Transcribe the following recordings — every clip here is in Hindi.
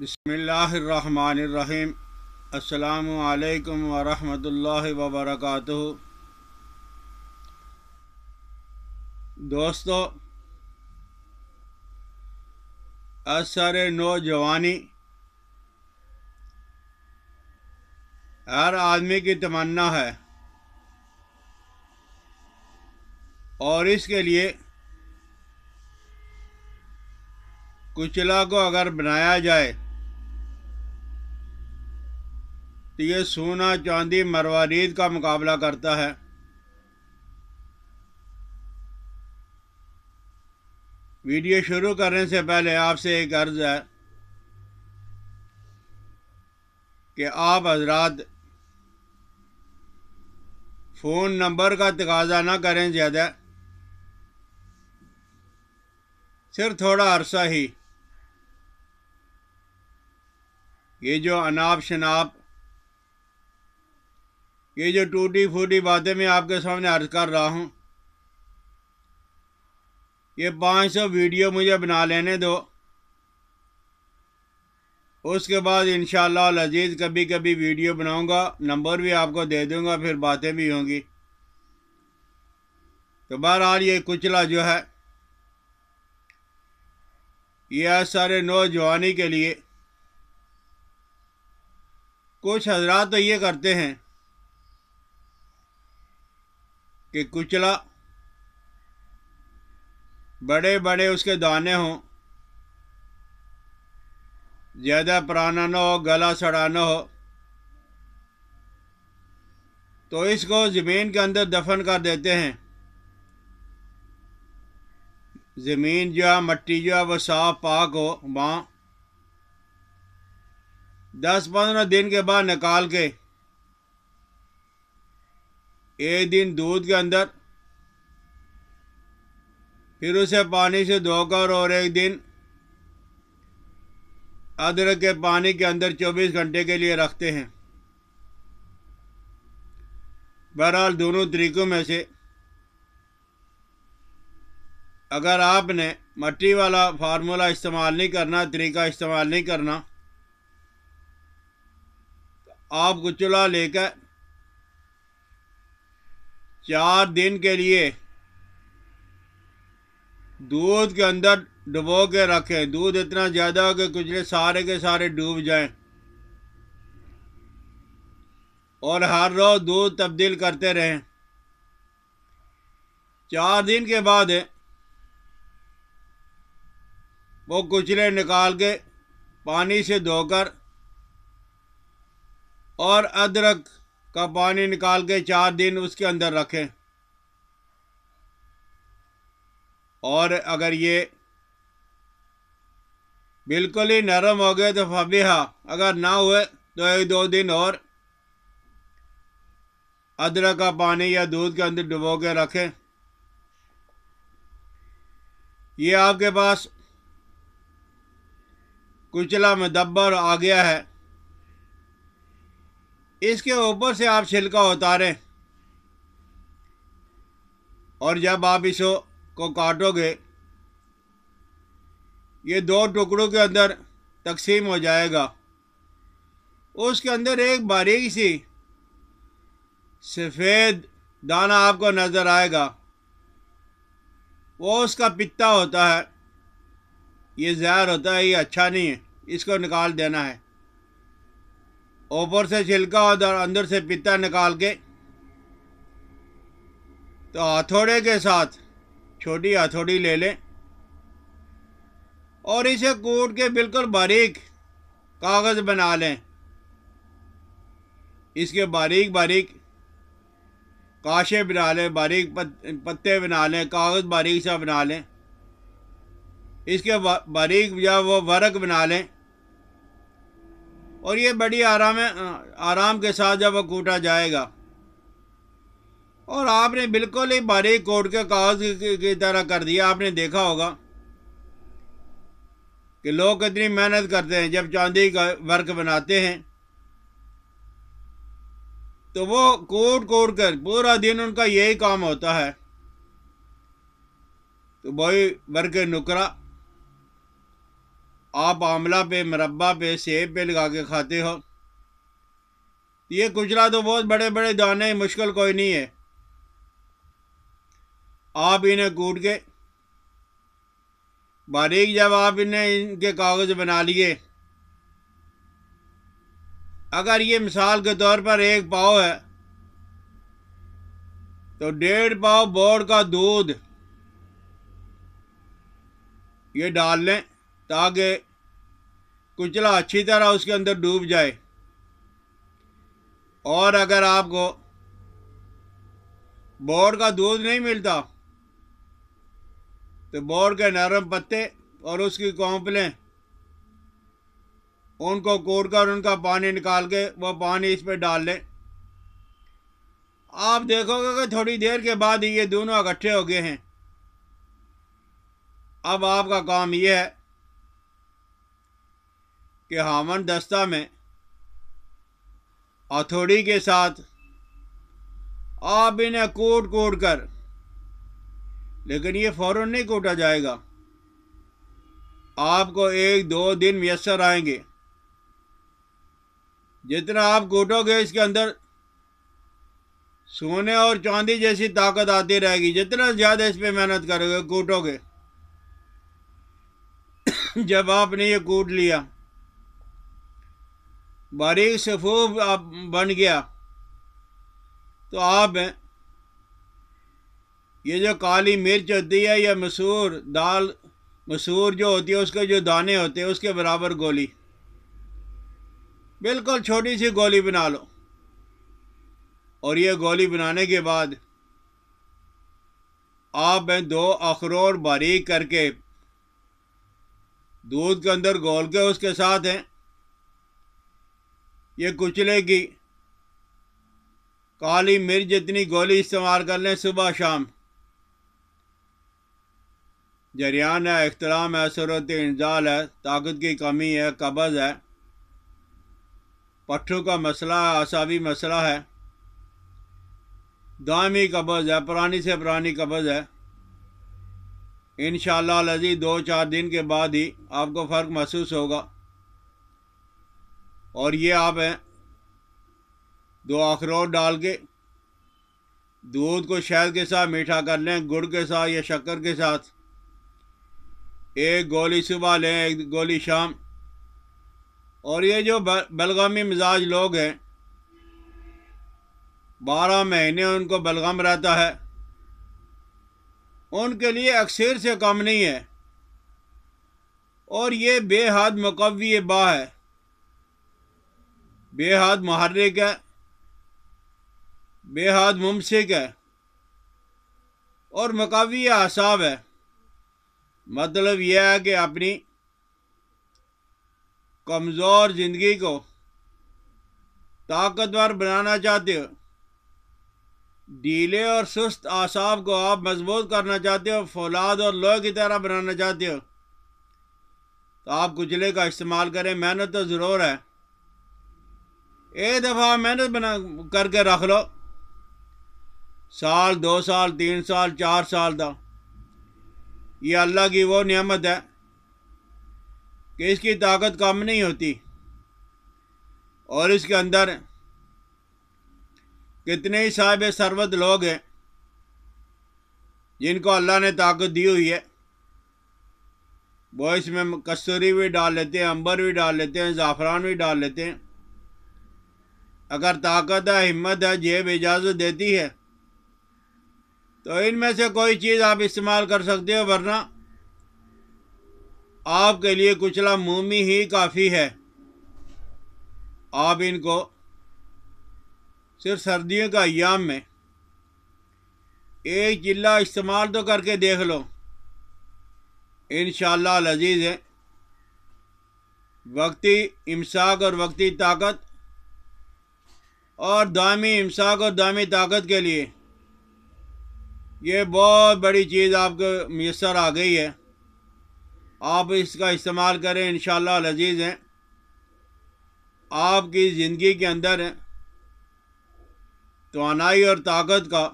बिसमीम अल्लाम वरहल वर्क़ दोस्तों असर नौजवानी हर आदमी की तमन्ना है और इसके लिए कुचला को अगर बनाया जाए तो ये सोना चांदी मरवारीद का मुकाबला करता है वीडियो शुरू करने से पहले आपसे एक अर्ज़ है कि आप हजरात फ़ोन नंबर का तकाजा ना करें ज़्यादा सिर्फ थोड़ा अरसा ही ये जो अनाप शनाप ये जो टूटी फूटी बातें मैं आपके सामने अर्ज कर रहा हूँ ये 500 वीडियो मुझे बना लेने दो उसके बाद इन अजीज़ कभी कभी वीडियो बनाऊंगा नंबर भी आपको दे दूंगा फिर बातें भी होंगी तो बहरहाल ये कुचला जो है यह सारे नौजवानी के लिए कुछ हजरात तो ये करते हैं कि कुचला बड़े बड़े उसके दाने हों ज़्यादा पुराना ना हो गला सड़ा ना हो तो इसको ज़मीन के अंदर दफन कर देते हैं ज़मीन जो है मट्टी जो है वो साफ पाक हो वहाँ दस पंद्रह दिन के बाद निकाल के एक दिन दूध के अंदर फिर उसे पानी से धोकर और एक दिन अदरक के पानी के अंदर 24 घंटे के लिए रखते हैं बहरहाल दोनों तरीकों में से अगर आपने मट्टी वाला फार्मूला इस्तेमाल नहीं करना तरीका इस्तेमाल नहीं करना तो आप आपको चूल्हा लेकर चार दिन के लिए दूध के अंदर डुबो के रखें दूध इतना ज़्यादा हो कि कुचले सारे के सारे डूब जाएं और हर रोज़ दूध तब्दील करते रहें चार दिन के बाद वो कुचले निकाल के पानी से धोकर और अदरक का पानी निकाल के चार दिन उसके अंदर रखें और अगर ये बिल्कुल ही नरम हो गए तो फबीहा अगर ना हुए तो एक दो दिन और अदरक का पानी या दूध के अंदर डुबो के रखें ये आपके पास कुचला में दब्बर आ गया है इसके ऊपर से आप छिलका उतारें और जब आप इसो को काटोगे ये दो टुकड़ों के अंदर तकसीम हो जाएगा उसके अंदर एक बारीक सी सफ़ेद दाना आपको नज़र आएगा वो उसका पित्ता होता है ये जहर होता है ये अच्छा नहीं है इसको निकाल देना है ऊपर से छिलका और अंदर से पिता निकाल के तो हथौड़े के साथ छोटी हथौड़ी ले लें और इसे कूट के बिल्कुल बारीक कागज़ बना लें इसके बारीक बारीक काशे बना लें बारीक पत्ते बना लें कागज़ बारीक सा बना लें इसके बारीक या वो वर्क बना लें और ये बड़ी आराम आराम के साथ जब वो कूटा जाएगा और आपने बिल्कुल ही बारीक कोट के कागज की तरह कर दिया आपने देखा होगा कि लोग कितनी मेहनत करते हैं जब चांदी का वर्क बनाते हैं तो वो कोट कोट कर पूरा दिन उनका यही काम होता है तो भाई वर्क नुकरा आप आंवला पे मरबा पे सेब पे लगा के खाते हो ये कुचला तो बहुत बड़े बड़े दाने मुश्किल कोई नहीं है आप इन्हें कूट के बारीक जब आप इन्हें इनके कागज़ बना लिए अगर ये मिसाल के तौर पर एक पाव है तो डेढ़ पाव बोर्ड का दूध ये डाल लें ताकि कुचला अच्छी तरह उसके अंदर डूब जाए और अगर आपको बोर का दूध नहीं मिलता तो बोर के नरम पत्ते और उसकी कौपलें उनको कोर कर उनका पानी निकाल के वह पानी इस पर डाल लें आप देखोगे कि थोड़ी देर के बाद ये दोनों इकट्ठे हो गए हैं अब आपका काम यह है कि हामन दस्ता में हथौड़ी के साथ आप इन्हें कोट कोट कर लेकिन ये फौरन नहीं कोटा जाएगा आपको एक दो दिन मैसर आएंगे जितना आप कोटोगे इसके अंदर सोने और चांदी जैसी ताकत आती रहेगी जितना ज़्यादा इस पर मेहनत करोगे कूटोगे जब आपने ये कूट लिया बारीक से आप बन गया तो आप ये जो काली मिर्च होती है या मसूर दाल मसूर जो होती है उसके जो दाने होते हैं उसके बराबर गोली बिल्कुल छोटी सी गोली बना लो और ये गोली बनाने के बाद आप दो अखरोट बारीक करके दूध के अंदर घोल के उसके साथ हैं ये कुचलेगी काली मिर्च जितनी गोली इस्तेमाल कर लें सुबह शाम जरियान है अख्तराम है सूरत इंजाल है ताकत की कमी है कब्ज़ है पट्ठों का मसला है आसाबी मसला है दामी कब्ज़ है पुरानी से पुरानी कब्ज़ है इन लजी दो चार दिन के बाद ही आपको फ़र्क महसूस होगा और ये आप हैं दो अखरोट डाल के दूध को शहद के साथ मीठा कर लें गुड़ के साथ या शक्कर के साथ एक गोली सुबह लें एक गोली शाम और ये जो बलगमी मिजाज लोग हैं बारह महीने उनको बलगम रहता है उनके लिए अक्सर से कम नहीं है और ये बेहद मकवी बा है बेहद महरिक है बेहद मुमसिक है और मकावी आसाब है मतलब यह है कि अपनी कमज़ोर ज़िंदगी को ताकतवर बनाना चाहते हो ढीले और सुस्त आसाब को आप मजबूत करना चाहते हो फौलाद और लोहे की तरह बनाना चाहते हो तो आप गुजले का इस्तेमाल करें मेहनत तो ज़रूर है एक दफ़ा मेहनत बना करके रख लो साल दो साल तीन साल चार साल का ये अल्लाह की वो नियमत है कि इसकी ताकत कम नहीं होती और इसके अंदर कितने ही साहब सरबत लोग हैं जिनको अल्लाह ने ताकत दी हुई है वो इसमें कस्तूरी भी डाल लेते हैं अंबर भी डाल लेते हैं ज़ाफ़रान भी डाल लेते हैं अगर ताकत है हिम्मत है जेब इजाज़त देती है तो इनमें से कोई चीज़ आप इस्तेमाल कर सकते हो वरना आपके लिए कुचला मोमी ही काफ़ी है आप इनको सिर्फ सर्दियों का अयाम में एक चिल्ला इस्तेमाल तो करके देख लो इन शजीज़ है वक्ती इमसाक और वक्ती ताकत और दामी इमसाक और दामी ताकत के लिए ये बहुत बड़ी चीज़ आपको मैसर आ गई है आप इसका इस्तेमाल करें इन शजीज़ हैं आपकी ज़िंदगी के अंदर तोनाई और ताकत का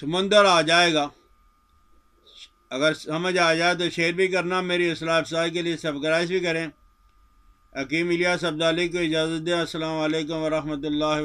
समंदर आ जाएगा अगर समझ आ जाए तो शेयर भी करना मेरी असलाफ साहब के लिए सब्सक्राइब भी करें अकीम इलिया अब्दाली को इजाज़त दें असल वरहमल